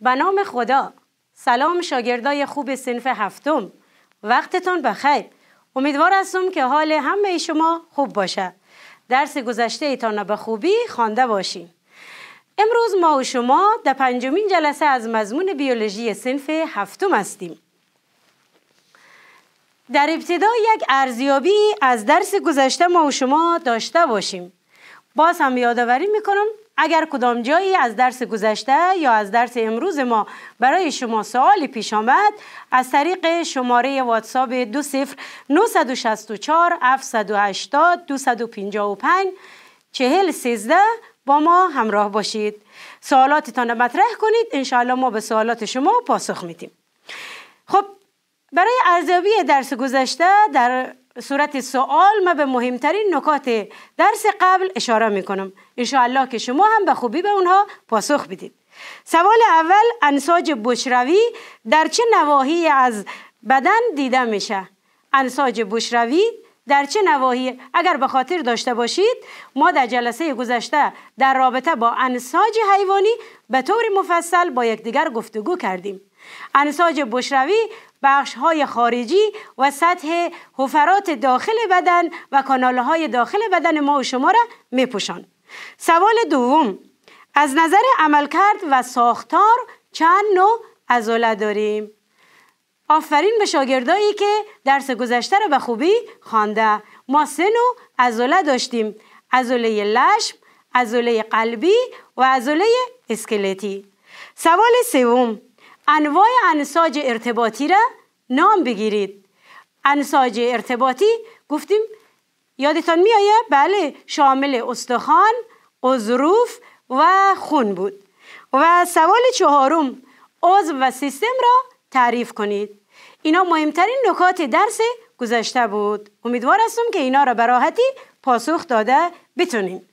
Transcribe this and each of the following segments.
به نام خدا سلام شاگردای خوب سنف هفتم وقتتون بخیر امیدوار هستم که حال همه شما خوب باشه درس گذشته ایتان به خوبی خوانده باشیم امروز ما و شما در پنجمین جلسه از مضمون بیولوژی سنف هفتم هستیم در ابتدا یک ارزیابی از درس گذشته ما و شما داشته باشیم باز هم یادآوری میکنم اگر کدام جایی از درس گذشته یا از درس امروز ما برای شما سوالی پیش آمد از طریق شماره دو واتساپ و 780 255 سیزده با ما همراه باشید سوالاتتان را مطرح کنید انشاءالله ما به سوالات شما پاسخ میدیم خب برای ارزیابی درس گذشته در صورت سوال ما به مهمترین نکات درس قبل اشاره میکنم کنم انشاءالله که شما هم به خوبی به اونها پاسخ بدید سوال اول انساج بشروی در چه نواحی از بدن دیده میشه انساج بشروی در چه نواحی اگر به خاطر داشته باشید ما در جلسه گذشته در رابطه با انساج حیوانی به طور مفصل با یکدیگر گفتگو کردیم انساج بشروی بخش های خارجی و سطح حفرات داخل بدن و کانال های داخل بدن ما و شما را می سوال دوم از نظر عملکرد و ساختار چند نوع عضله داریم آفرین به شاگردایی که درس گذشته را به خوبی خوانده ما سه نوع عضله داشتیم عضله لشم عضله قلبی و عضله اسکلتی سوال سوم انواع انساج ارتباطی را نام بگیرید انساج ارتباطی گفتیم یادتان می آید؟ بله شامل استخوان، عضروف و خون بود و سوال چهارم عضو و سیستم را تعریف کنید اینا مهمترین نکات درس گذشته بود امیدوار هستم که اینا را براحتی پاسخ داده بتونیم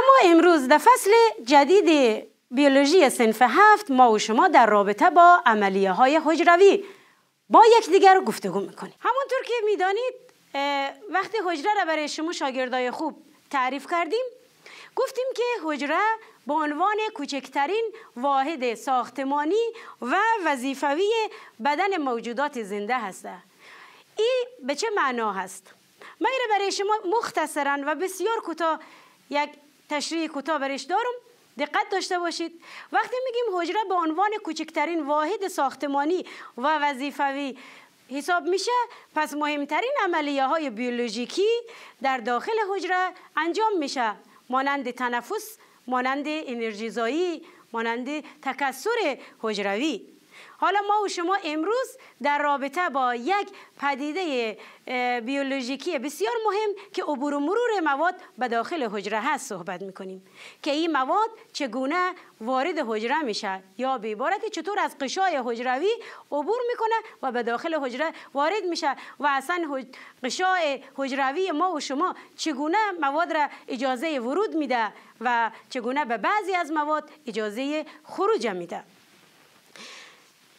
اما امروز در فصل جدید بیولوژی سنف هفت ما و شما در رابطه با عملیه های حجروی با یکدیگر گفتگو میکنیم همونطور که میدانید وقتی حجره را برای شما شاگردای خوب تعریف کردیم گفتیم که حجره به عنوان کوچکترین واحد ساختمانی و وظیفوی بدن موجودات زنده هست این به چه معنا هست؟ من برای شما مختصرا و بسیار کوتاه یک تشریح کوتاه برش دارم دقت داشته باشید وقتی میگیم حجره به عنوان کوچکترین واحد ساختمانی و وظیفوی حساب میشه پس مهمترین عملیه های بیولوژیکی در داخل حجره انجام میشه مانند تنفس مانند انرژیزایی مانند تکسر حجروی حالا ما و شما امروز در رابطه با یک پدیده بیولوژیکی بسیار مهم که عبور و مرور مواد به داخل حجره هست صحبت میکنیم که این مواد چگونه وارد حجره میشه یا به عبارت چطور از قشای حجروی عبور میکنه و به داخل حجره وارد میشه و اصلا قشای حجروی ما و شما چگونه مواد را اجازه ورود میده و چگونه به بعضی از مواد اجازه خروج میده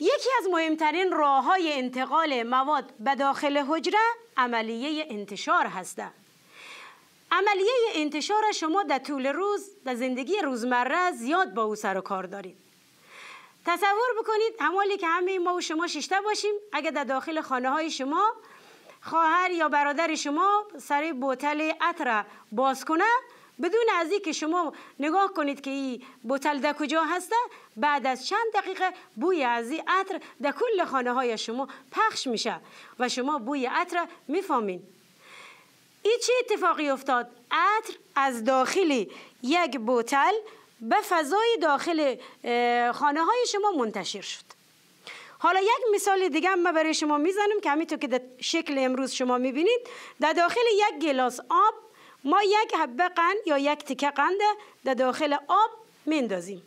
یکی از مهمترین راه های انتقال مواد به داخل حجره عملیه انتشار هسته عملیه انتشار شما در طول روز در زندگی روزمره زیاد با او سر و کار دارید تصور بکنید همالی که همه ما و شما ششته باشیم اگر در داخل خانه های شما خواهر یا برادر شما سر بوتل عطر باز کنه بدون از که شما نگاه کنید که این بوتل در کجا هسته بعد از چند دقیقه بوی از این عطر در کل خانه های شما پخش میشه و شما بوی عطر میفهمین این چه اتفاقی افتاد عطر از داخل یک بوتل به فضای داخل خانه های شما منتشر شد حالا یک مثال دیگه هم برای شما میزنم که همینطور که در شکل امروز شما میبینید در داخل یک گلاس آب ما یک حبه قند یا یک تکه قند در داخل آب میندازیم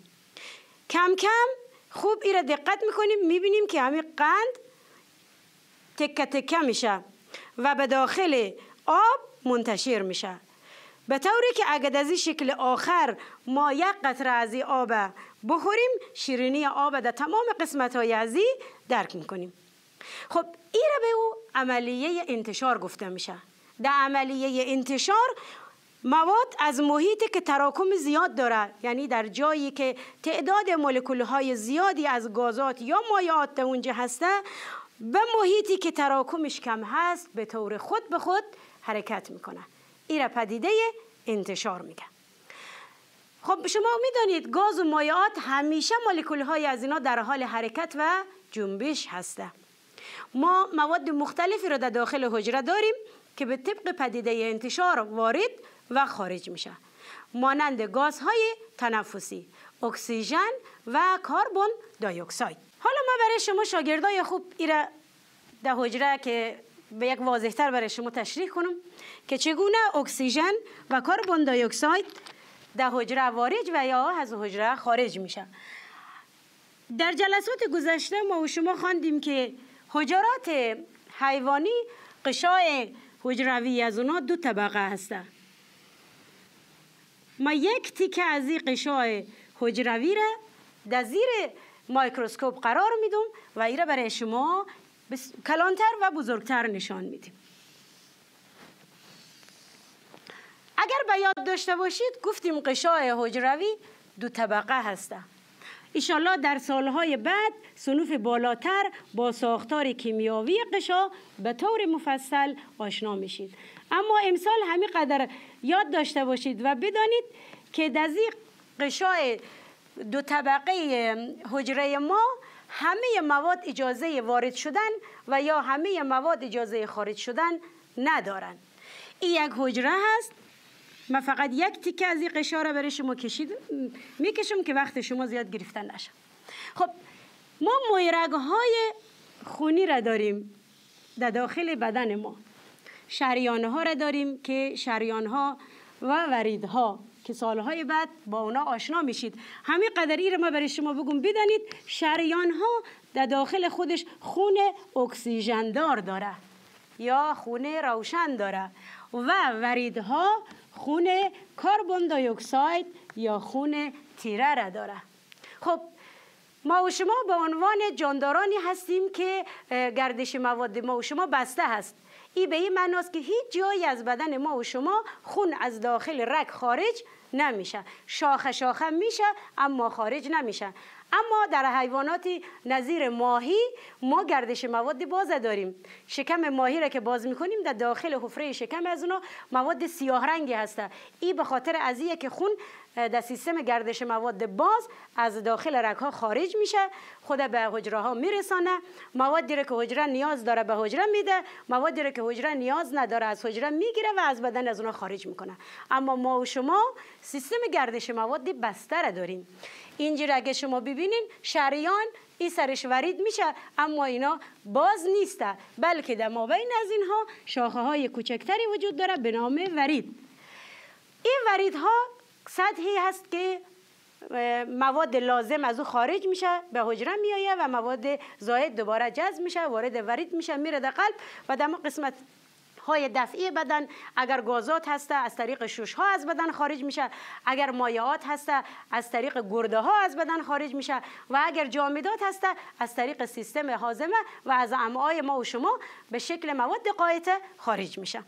کم کم خوب ایره دقت میکنیم میبینیم که همین قند تکه تکه میشه و به داخل آب منتشر میشه به طوری که اگر از این شکل آخر ما یک قطره از آب بخوریم شیرینی آب در تمام قسمت های درک میکنیم خب این به او عملیه انتشار گفته میشه در عملیه انتشار مواد از محیطی که تراکم زیاد داره یعنی در جایی که تعداد مولکول های زیادی از گازات یا مایعات در اونجا هسته به محیطی که تراکمش کم هست به طور خود به خود حرکت میکنه این پدیده انتشار میگن خب شما میدانید گاز و مایعات همیشه مولکول های از اینا در حال حرکت و جنبش هسته ما مواد مختلفی را در داخل حجره داریم که به طبق پدیده انتشار وارد و خارج میشه مانند گازهای تنفسی اکسیژن و کربن دی حالا ما برای شما شاگردای خوب ایرا در حجره که به یک واضحتر برای شما تشریح کنم که چگونه اکسیژن و کربن دی اکساید در حجره وارد و یا از حجره خارج میشه در جلسات گذشته ما و شما خواندیم که حجرات حیوانی قشای حجروی از اونا دو طبقه هسته ما یک تیکه از این قشای حجروی را در زیر مایکروسکوپ قرار میدم و ای را برای شما بس... کلانتر و بزرگتر نشان میدیم اگر به یاد داشته باشید گفتیم قشای حجروی دو طبقه هسته ایشالله در سالهای بعد سنوف بالاتر با ساختار کیمیاوی قشا به طور مفصل آشنا میشید اما امسال همین قدر یاد داشته باشید و بدانید که دزی قشای دو طبقه حجره ما همه مواد اجازه وارد شدن و یا همه مواد اجازه خارج شدن ندارند این یک حجره هست من فقط یک تیکه از این قشا را برای شما کشید میکشم که وقت شما زیاد گرفتن نشه خب ما مویرگ های خونی را داریم در داخل بدن ما شریان ها را داریم که شریان ها و ورید ها که سالهای بعد با اونا آشنا میشید همین قدری را ما برای شما بگم بدانید شریان ها در داخل خودش خون اکسیژندار داره یا خون روشن داره و وریدها خون کاربون دایوکساید یا خون تیره را داره خب ما و شما به عنوان جاندارانی هستیم که گردش مواد ما و شما بسته هست ای به این است که هیچ جایی از بدن ما و شما خون از داخل رگ خارج نمیشه شاخه شاخه میشه اما خارج نمیشه اما در حیواناتی نظیر ماهی ما گردش مواد بازه داریم شکم ماهی را که باز میکنیم در داخل حفره شکم از اونا مواد سیاه رنگی هسته ای به خاطر از که خون در سیستم گردش مواد باز از داخل رگها خارج میشه خود به حجره ها میرسانه موادی را که حجره نیاز داره به حجره میده موادی را که حجره نیاز نداره از حجره میگیره و از بدن از اونها خارج میکنه اما ما و شما سیستم گردش مواد بستر داریم اینجا اگه شما ببینین شریان این سرش ورید میشه اما اینا باز نیسته بلکه در مابین از اینها شاخه های کوچکتری وجود داره به نام ورید این ورید سطحی هست که مواد لازم از او خارج میشه به حجره میایه و مواد زاید دوباره جذب میشه وارد ورید میشه میره در قلب و در قسمت های دفعی بدن اگر گازات هسته از طریق شوشها ها از بدن خارج میشه اگر مایعات هسته از طریق گرده ها از بدن خارج میشه و اگر جامدات هسته از طریق سیستم هاضمه و از امعای ما و شما به شکل مواد قایته خارج میشه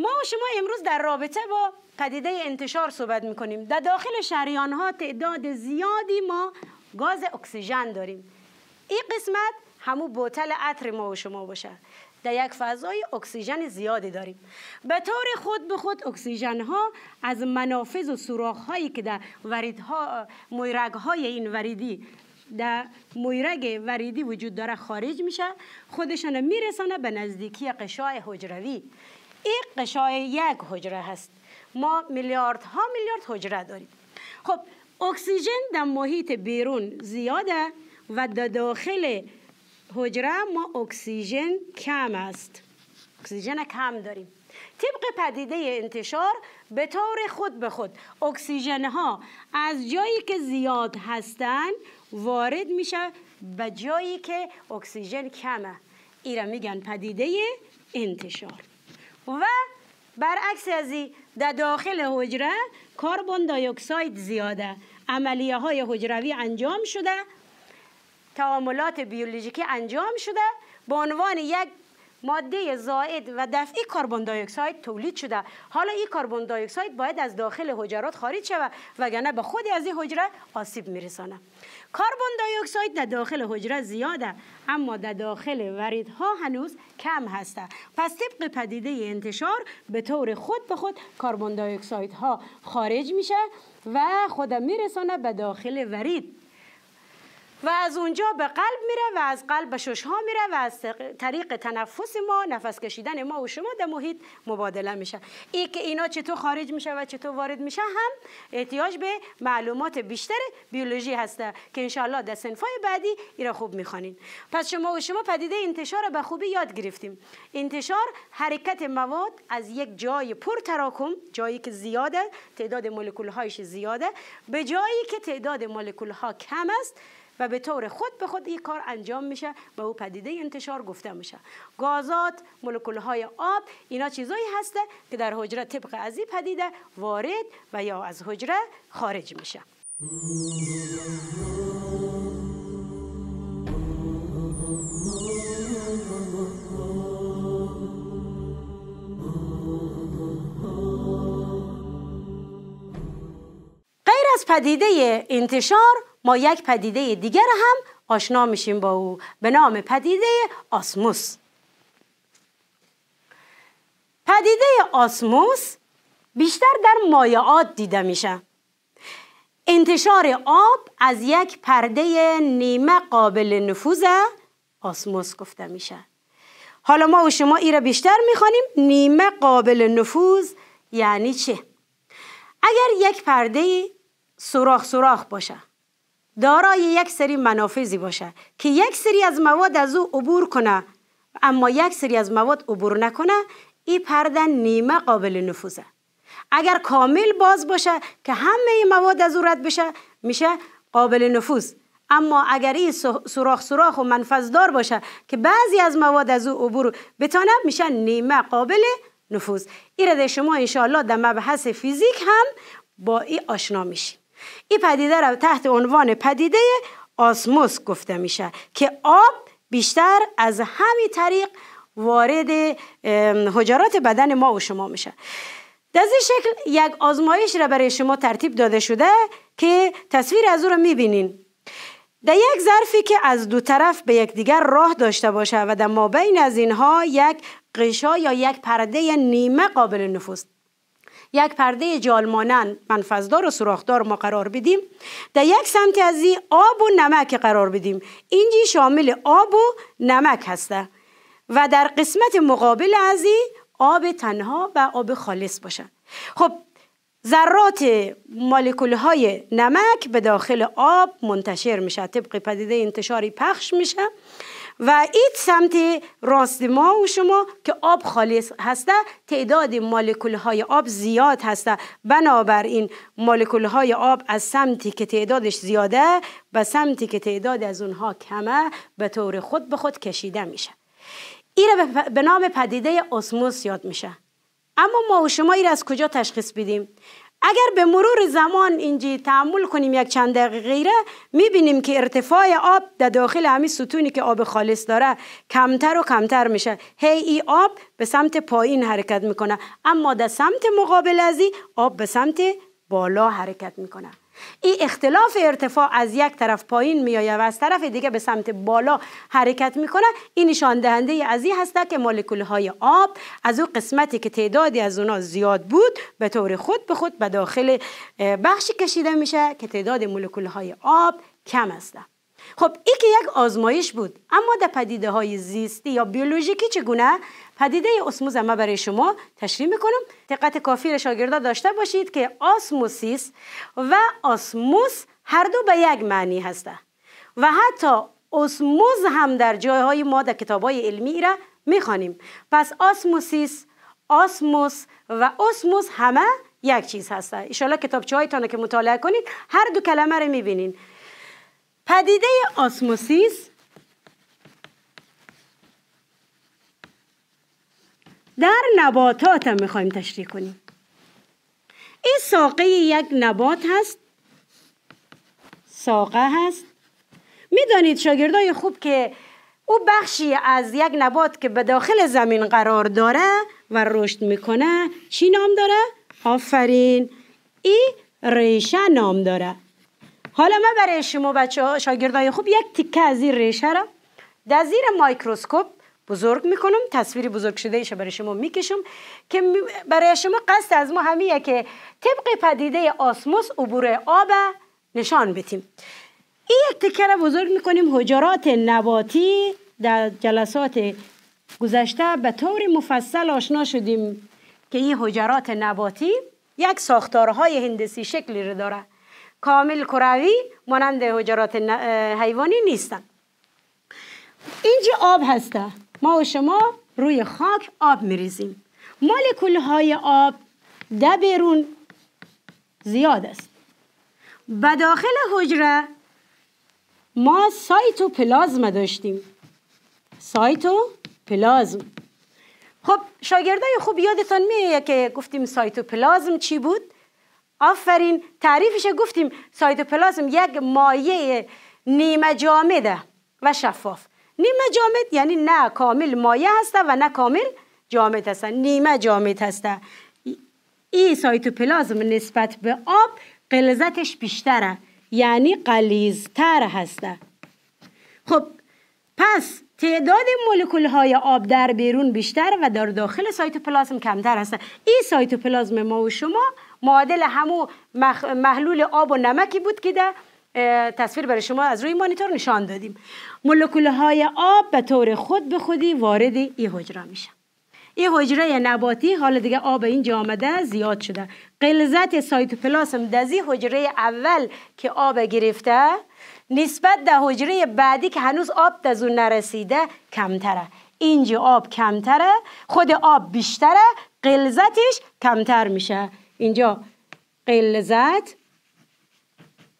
ما و شما امروز در رابطه با پدیده انتشار صحبت میکنیم در داخل شریان ها تعداد زیادی ما گاز اکسیژن داریم این قسمت همو بوتل عطر ما و شما باشه در یک فضای اکسیژن زیادی داریم به طور خود به خود اکسیژن ها از منافذ و سوراخ هایی که در ها مویرگ های این وریدی در مویرگ وریدی وجود داره خارج میشه خودشان میرسانه به نزدیکی قشای حجروی این قشای یک حجره هست ما میلیارد ها میلیارد حجره داریم خب اکسیژن در محیط بیرون زیاده و در داخل حجره ما اکسیژن کم است اکسیژن کم داریم طبق پدیده انتشار به طور خود به خود اکسیژن ها از جایی که زیاد هستند وارد میشه به جایی که اکسیژن کمه ایرا میگن پدیده انتشار و برعکس ازی در داخل حجره کاربون دایوکساید زیاده عملیه های حجروی انجام شده تعاملات بیولوژیکی انجام شده به عنوان یک ماده زائد و دفعی کاربون دایوکساید تولید شده حالا این کاربون دایوکساید باید از داخل حجرات خارج شود وگرنه به خود از این حجره آسیب میرسانه کاربون دای اکساید در داخل حجره زیاده اما در داخل وریدها هنوز کم هسته پس طبق پدیده انتشار به طور خود به خود کاربون دای ها خارج میشه و خود میرسانه به داخل ورید و از اونجا به قلب میره و از قلب به شش ها میره و از طریق تنفس ما نفس کشیدن ما و شما در محیط مبادله میشه این که اینا چطور خارج میشه و چطور وارد میشه هم احتیاج به معلومات بیشتر بیولوژی هسته که انشالله در سنفای بعدی این را خوب میخوانین پس شما و شما پدیده انتشار به خوبی یاد گرفتیم انتشار حرکت مواد از یک جای پر تراکم جایی که زیاده تعداد مولکول هایش زیاده به جایی که تعداد مولکول ها کم است و به طور خود به خود یک کار انجام میشه و او پدیده انتشار گفته میشه گازات مولکول های آب اینا چیزایی هسته که در حجره طبق از این پدیده وارد و یا از حجره خارج میشه غیر از پدیده انتشار ما یک پدیده دیگر هم آشنا میشیم با او به نام پدیده آسموس پدیده آسموس بیشتر در مایعات دیده میشه انتشار آب از یک پرده نیمه قابل نفوذ آسموس گفته میشه حالا ما و شما ای را بیشتر میخوانیم نیمه قابل نفوذ یعنی چه؟ اگر یک پرده سوراخ سوراخ باشه دارای یک سری منافذی باشه که یک سری از مواد از او عبور کنه اما یک سری از مواد عبور نکنه این پرده نیمه قابل نفوذه اگر کامل باز باشه که همه مواد از او رد بشه میشه قابل نفوذ اما اگر این سوراخ سوراخ و دار باشه که بعضی از مواد از او عبور بتانه میشه نیمه قابل نفوذ شما شما انشاءالله در مبحث فیزیک هم با این آشنا میشید این پدیده را تحت عنوان پدیده آسموس گفته میشه که آب بیشتر از همین طریق وارد حجرات بدن ما و شما میشه در این شکل یک آزمایش را برای شما ترتیب داده شده که تصویر از او را میبینین در یک ظرفی که از دو طرف به یکدیگر راه داشته باشه و در بین از اینها یک قشا یا یک پرده نیمه قابل نفوذ یک پرده جالمانن منفذدار و سوراخدار ما قرار بدیم در یک سمت از این آب و نمک قرار بدیم اینجی شامل آب و نمک هسته و در قسمت مقابل از این آب تنها و آب خالص باشه خب ذرات مالکول های نمک به داخل آب منتشر میشه طبق پدیده انتشاری پخش میشه و این سمت راست ما و شما که آب خالص هسته تعداد مولکول های آب زیاد هسته بنابراین مولکول های آب از سمتی که تعدادش زیاده به سمتی که تعداد از اونها کمه به طور خود به خود کشیده میشه این به نام پدیده اسموس یاد میشه اما ما و شما این از کجا تشخیص بدیم اگر به مرور زمان اینجی تعمل کنیم یک چند دقیقه غیره میبینیم که ارتفاع آب در داخل همین ستونی که آب خالص داره کمتر و کمتر میشه هی ای آب به سمت پایین حرکت میکنه اما در سمت مقابل ازی آب به سمت بالا حرکت میکنه این اختلاف ارتفاع از یک طرف پایین میآید و از طرف دیگه به سمت بالا حرکت میکنه این نشان دهنده از این هست که مولکول های آب از او قسمتی که تعدادی از اونها زیاد بود به طور خود به خود به داخل بخشی کشیده میشه که تعداد مولکول های آب کم است خب این که یک آزمایش بود اما در پدیده های زیستی یا بیولوژیکی چگونه پدیده اسموز ما برای شما تشریح میکنم دقت کافی را شاگردا داشته باشید که آسموسیس و آسموس هر دو به یک معنی هسته و حتی اسموز هم در جایهای ما در های علمی را میخوانیم پس آسموسیس آسموس و اسموس همه یک چیز هسته ایشالا کتابچه هایتان که مطالعه کنید هر دو کلمه رو میبینین پدیده آسموسیس در نباتات هم میخوایم تشریح کنیم این ساقه یک نبات هست ساقه هست میدانید شاگردای خوب که او بخشی از یک نبات که به داخل زمین قرار داره و رشد میکنه چی نام داره؟ آفرین ای ریشه نام داره حالا من برای شما بچه ها شاگردای خوب یک تیکه از این ریشه را در زیر مایکروسکوپ بزرگ میکنم تصویر بزرگ شده ایش برای شما میکشم که برای شما قصد از ما همیه که طبق پدیده آسموس عبور آب نشان بتیم. این یک تکره بزرگ میکنیم حجرات نباتی در جلسات گذشته به طور مفصل آشنا شدیم که این حجرات نباتی یک ساختارهای هندسی شکلی رو داره کامل کروی مانند حجرات حیوانی نیستن اینجا آب هسته ما و شما روی خاک آب میریزیم مالکول های آب ده بیرون زیاد است و داخل حجره ما پلازم داشتیم پلازم. خب شاگردای خوب یادتان میه که گفتیم پلازم چی بود آفرین تعریفش گفتیم پلازم یک مایه نیمه جامده و شفاف نیمه جامد یعنی نه کامل مایه هست و نه کامل جامد هست. نیمه جامد هسته این سایتوپلازم نسبت به آب قلزتش بیشتره یعنی قلیزتر هسته خب پس تعداد مولکول های آب در بیرون بیشتر و در داخل سایتوپلازم کمتر هست. این سایتوپلازم ما و شما معادل همو محلول آب و نمکی بود که در تصویر برای شما از روی مانیتور نشان دادیم مولکولهای های آب به طور خود به خودی وارد این حجره میشه این حجره نباتی حالا دیگه آب اینجا آمده زیاد شده غلظت سایتوپلاسم دزی حجره اول که آب گرفته نسبت به حجره بعدی که هنوز آب دزو نرسیده کمتره اینجا آب کمتره خود آب بیشتره قلزتش کمتر میشه اینجا قلزت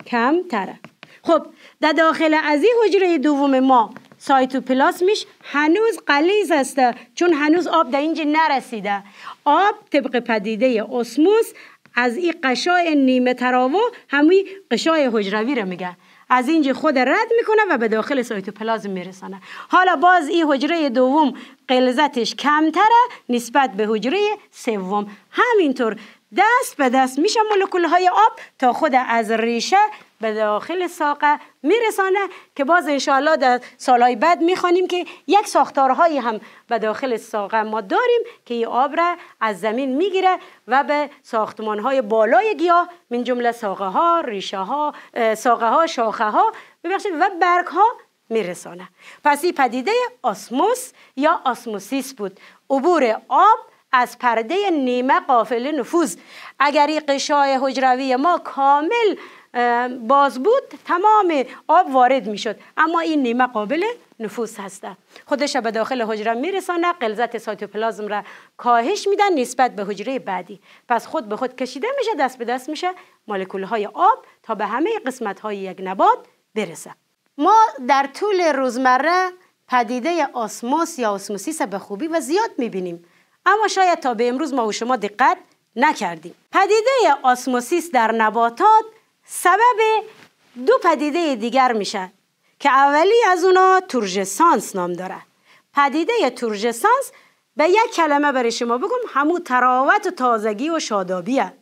کم تره خب در داخل از این حجره دوم ما سایتوپلاسمش هنوز قلیز است چون هنوز آب در اینجا نرسیده آب طبق پدیده اسموس از این قشای نیمه تراوا همی قشای حجروی رو میگه از اینجا خود رد میکنه و به داخل سایتوپلازم میرسانه حالا باز این حجره دوم قلزتش کمتره نسبت به حجره سوم همینطور دست به دست میشه مولکول های آب تا خود از ریشه به داخل ساقه میرسانه که باز انشاءالله در سالهای بعد میخوانیم که یک ساختارهایی هم به داخل ساقه ما داریم که این آب را از زمین میگیره و به های بالای گیاه من جمله ساقه ها، ریشه ها، ساقه ها، شاخه ها ببخشید و برگ ها میرسانه پس این پدیده آسموس یا آسموسیس بود عبور آب از پرده نیمه قافل نفوذ اگر این قشای حجروی ما کامل باز بود تمام آب وارد می شد اما این نیمه قابل نفوذ هسته خودش به داخل حجره میرسانه غلظت سایتوپلازم را کاهش میدن نسبت به حجره بعدی پس خود به خود کشیده میشه دست به دست میشه مالکول های آب تا به همه قسمت های یک نبات برسه ما در طول روزمره پدیده آسموس یا آسموسیس به خوبی و زیاد میبینیم اما شاید تا به امروز ما و شما دقت نکردیم پدیده آسموسیس در نباتات سبب دو پدیده دیگر میشه که اولی از اونا تورژسانس نام داره پدیده تورژسانس به یک کلمه برای شما بگم همو تراوت و تازگی و شادابیه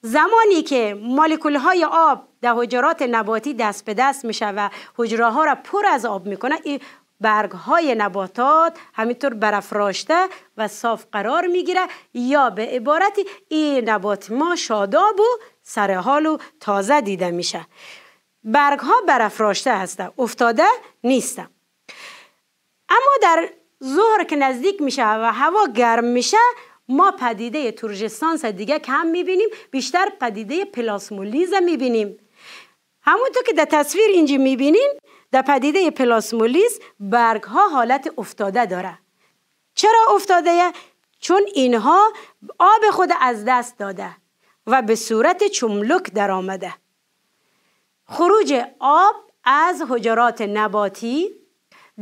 زمانی که مالیکول های آب در حجرات نباتی دست به دست میشه و حجره ها را پر از آب میکنه برگ های نباتات همینطور برافراشته و صاف قرار میگیره یا به عبارتی این نبات ما شاداب و سرحال و تازه دیده میشه برگ ها برافراشته هسته افتاده نیستم اما در ظهر که نزدیک میشه و هوا گرم میشه ما پدیده تورجستانس دیگه کم میبینیم بیشتر پدیده پلاسمولیزه میبینیم همونطور که در تصویر اینجا میبینیم در پدیده پلاسمولیز برگ ها حالت افتاده داره چرا افتاده چون اینها آب خود از دست داده و به صورت چملک در آمده خروج آب از حجرات نباتی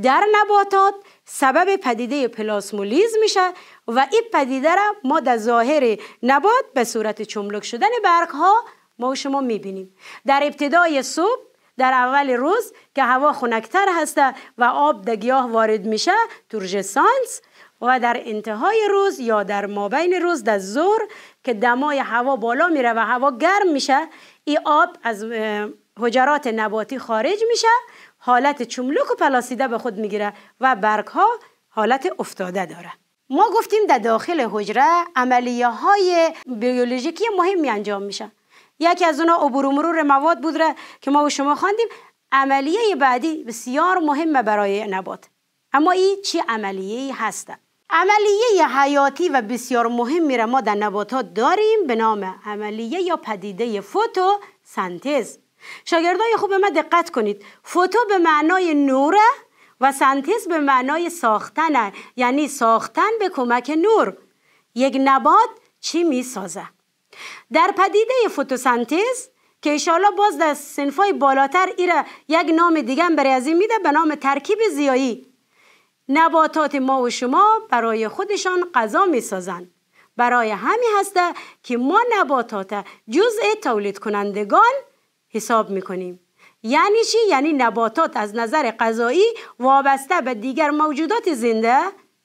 در نباتات سبب پدیده پلاسمولیز میشه و این پدیده را ما در ظاهر نبات به صورت چملک شدن برگ ها ما و شما میبینیم در ابتدای صبح در اول روز که هوا خنکتر هست و آب در گیاه وارد میشه تورژسانس و در انتهای روز یا در مابین روز در زور که دمای هوا بالا میره و هوا گرم میشه این آب از حجرات نباتی خارج میشه حالت چملوک و پلاسیده به خود میگیره و برگ ها حالت افتاده داره ما گفتیم در داخل حجره عملیه های بیولوژیکی مهمی انجام میشه یکی از اونا عبور و مرور مواد بود را که ما و شما خواندیم عملیه بعدی بسیار مهمه برای نبات اما این چی عملیه هست؟ عملیه حیاتی و بسیار مهمی را ما در نباتات داریم به نام عملیه یا پدیده فوتو سنتز شاگردای خوب ما دقت کنید فوتو به معنای نوره و سنتز به معنای ساختن یعنی ساختن به کمک نور یک نبات چی می سازه در پدیده فتوسنتز که ایشالا باز در سنفای بالاتر ایره یک نام دیگه برای از این میده به نام ترکیب زیایی نباتات ما و شما برای خودشان غذا میسازند برای همی هسته که ما نباتات جزء تولید کنندگان حساب میکنیم یعنی چی؟ یعنی نباتات از نظر غذایی وابسته به دیگر موجودات زنده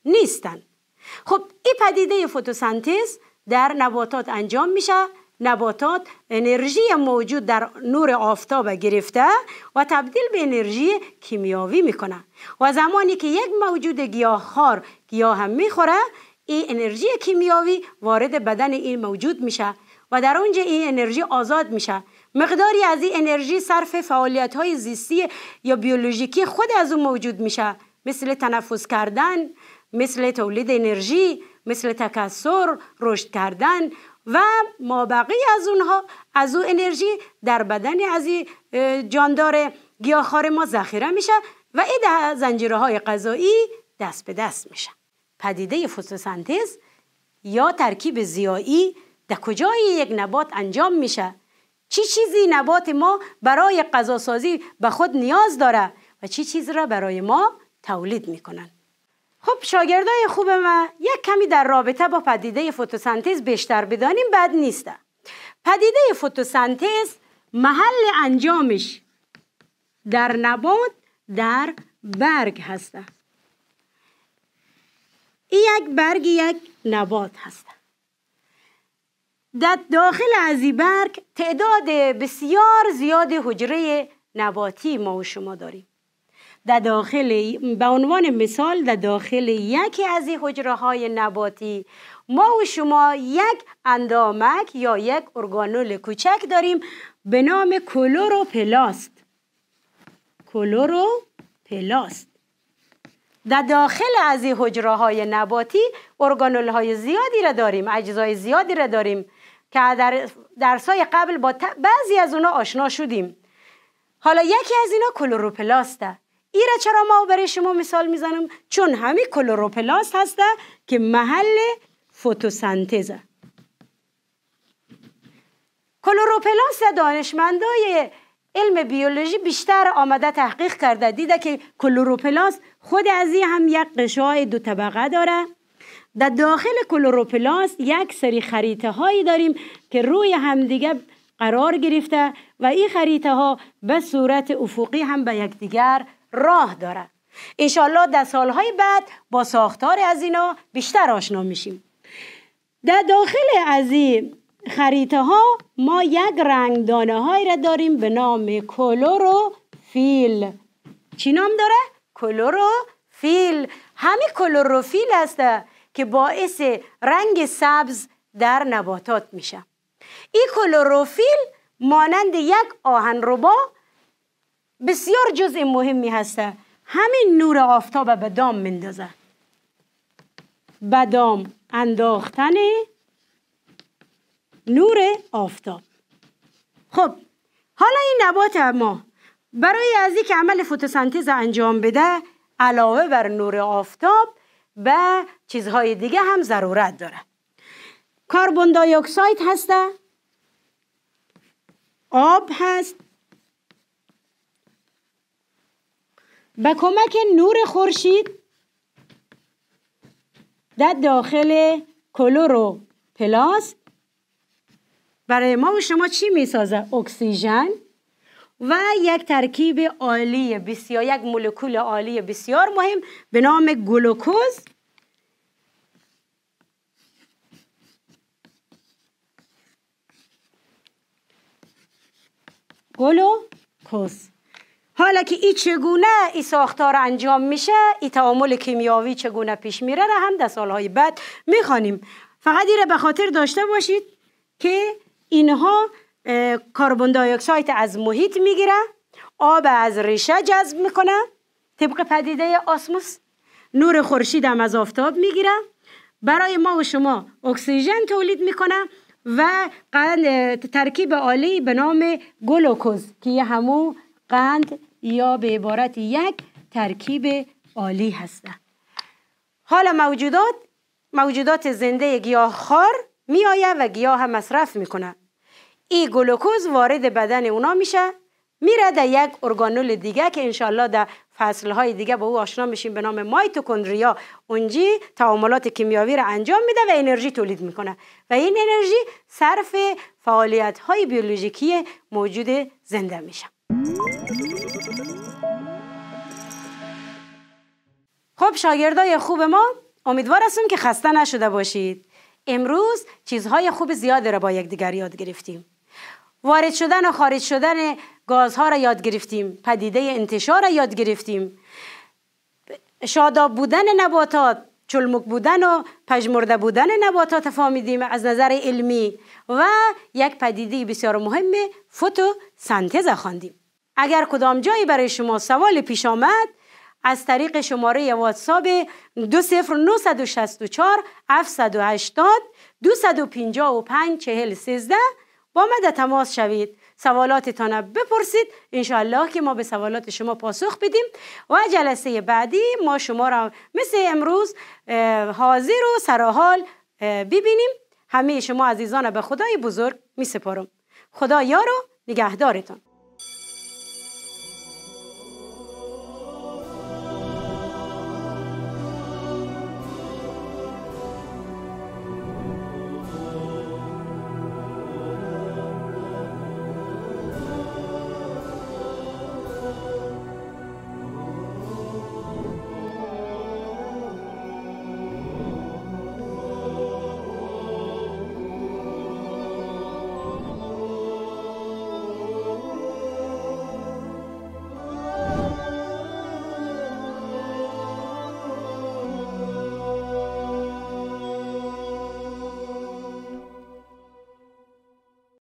نیستن خب این پدیده فتوسنتز در نباتات انجام میشه نباتات انرژی موجود در نور آفتاب گرفته و تبدیل به انرژی کیمیاوی میکنه و زمانی که یک موجود گیاهخوار گیاه هم میخوره این انرژی کیمیاوی وارد بدن این موجود میشه و در اونجا این انرژی آزاد میشه مقداری از این انرژی صرف فعالیت های زیستی یا بیولوژیکی خود از اون موجود میشه مثل تنفس کردن مثل تولید انرژی مثل تکسر رشد کردن و مابقی از اونها از او انرژی در بدن از جاندار گیاهخوار ما ذخیره میشه و این زنجیره های غذایی دست به دست میشه پدیده فتوسنتز یا ترکیب زیایی در کجای یک نبات انجام میشه چی چیزی نبات ما برای غذاسازی به خود نیاز داره و چی چیز را برای ما تولید میکنن خب شاگردای خوب ما یک کمی در رابطه با پدیده فتوسنتز بیشتر بدانیم بد نیسته پدیده فتوسنتز محل انجامش در نبات در برگ هسته این یک برگ یک نبات هسته در داخل از برگ تعداد بسیار زیاد حجره نباتی ما و شما داریم در داخل به عنوان مثال در داخل یکی از این حجره های نباتی ما و شما یک اندامک یا یک ارگانول کوچک داریم به نام کلوروپلاست کلوروپلاست در داخل از این حجره های نباتی ارگانول های زیادی را داریم اجزای زیادی را داریم که در درسای قبل با بعضی از اونا آشنا شدیم حالا یکی از اینا است. ایره چرا ما برای شما مثال میزنم چون همه کلروپلاست هسته که محل فتوسنتزه کلروپلاست دانشمندای علم بیولوژی بیشتر آمده تحقیق کرده دیده که کلروپلاست خود از این هم یک قشای دو طبقه داره در داخل کلروپلاست یک سری خریطه هایی داریم که روی همدیگه قرار گرفته و این خریطه ها به صورت افقی هم به یکدیگر راه داره انشالله در سالهای بعد با ساختار از اینا بیشتر آشنا میشیم در داخل از این خریطه ها ما یک رنگ دانه را داریم به نام فیل. چی نام داره؟ کلوروفیل همین فیل است که باعث رنگ سبز در نباتات میشه این کلوروفیل مانند یک آهنربا بسیار جزء مهمی هسته همین نور آفتاب به دام مندازه به دام انداختن نور آفتاب خب حالا این نبات ما برای از که عمل فتوسنتز انجام بده علاوه بر نور آفتاب به چیزهای دیگه هم ضرورت داره کاربون دای اکساید هسته آب هست به کمک نور خورشید در داخل کلورو پلاس برای ما و شما چی می سازه؟ اکسیژن و یک ترکیب عالی بسیار یک مولکول عالی بسیار مهم به نام گلوکوز گلوکوز حالا که این چگونه این ساختار انجام میشه این تعامل کیمیاوی چگونه پیش میره را هم در سالهای بعد میخوانیم فقط این به خاطر داشته باشید که اینها کاربون دایوکسایت از محیط میگیره آب از ریشه جذب میکنه طبق پدیده آسموس نور خورشید هم از آفتاب میگیره برای ما و شما اکسیژن تولید میکنه و قند ترکیب عالی به نام گلوکوز که یه همو قند یا به عبارت یک ترکیب عالی هستند حالا موجودات موجودات زنده گیاه خار می آیه و گیاه مصرف میکنه این گلوکوز وارد بدن اونا میشه میره در یک ارگانول دیگه که انشالله در فصلهای دیگه با او آشنا میشیم به نام مایتوکندریا اونجی تعاملات کیمیاوی را انجام میده و انرژی تولید میکنه و این انرژی صرف فعالیت های بیولوژیکی موجود زنده میشه خب شاگردای خوب ما امیدوار هستم که خسته نشده باشید امروز چیزهای خوب زیادی را با یکدیگر یاد گرفتیم وارد شدن و خارج شدن گازها را یاد گرفتیم پدیده انتشار را یاد گرفتیم شاداب بودن نباتات چلمک بودن و پژمرده بودن نباتات فهمیدیم از نظر علمی و یک پدیده بسیار مهم سنتز خواندیم اگر کدام جایی برای شما سوال پیش آمد از طریق شماره واتساب 20964 780 255 13 با ما در تماس شوید سوالاتتان بپرسید الله که ما به سوالات شما پاسخ بدیم و جلسه بعدی ما شما را مثل امروز حاضر و سراحال ببینیم همه شما عزیزان به خدای بزرگ می سپارم خدا یار و نگهدارتان